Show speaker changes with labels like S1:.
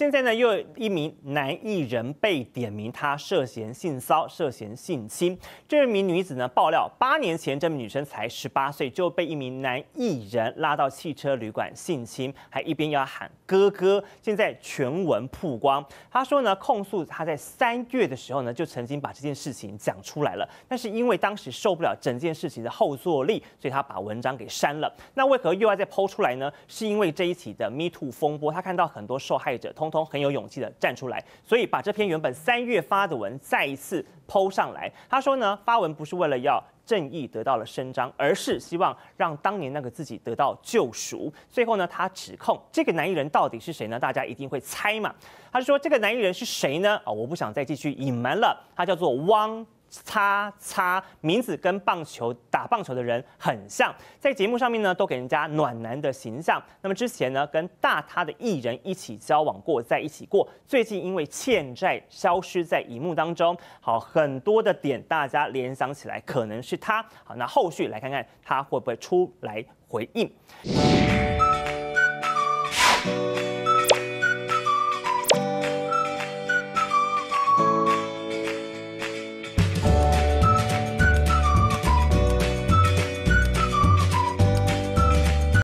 S1: 现在呢，又有一名男艺人被点名，他涉嫌性骚涉嫌性侵。这名女子呢爆料，八年前这名女生才十八岁就被一名男艺人拉到汽车旅馆性侵，还一边要喊哥哥。现在全文曝光，她说呢控诉她在三月的时候呢就曾经把这件事情讲出来了，但是因为当时受不了整件事情的后坐力，所以他把文章给删了。那为何又要再抛出来呢？是因为这一起的 Me Too 风波，他看到很多受害者通。通很有勇气的站出来，所以把这篇原本三月发的文再一次抛上来。他说呢，发文不是为了要正义得到了伸张，而是希望让当年那个自己得到救赎。最后呢，他指控这个男艺人到底是谁呢？大家一定会猜嘛。他说这个男艺人是谁呢？啊，我不想再继续隐瞒了，他叫做汪。擦擦，名字跟棒球打棒球的人很像，在节目上面呢都给人家暖男的形象。那么之前呢跟大他的艺人一起交往过，在一起过。最近因为欠债消失在荧幕当中。好，很多的点大家联想起来可能是他。好，那后续来看看他会不会出来回应。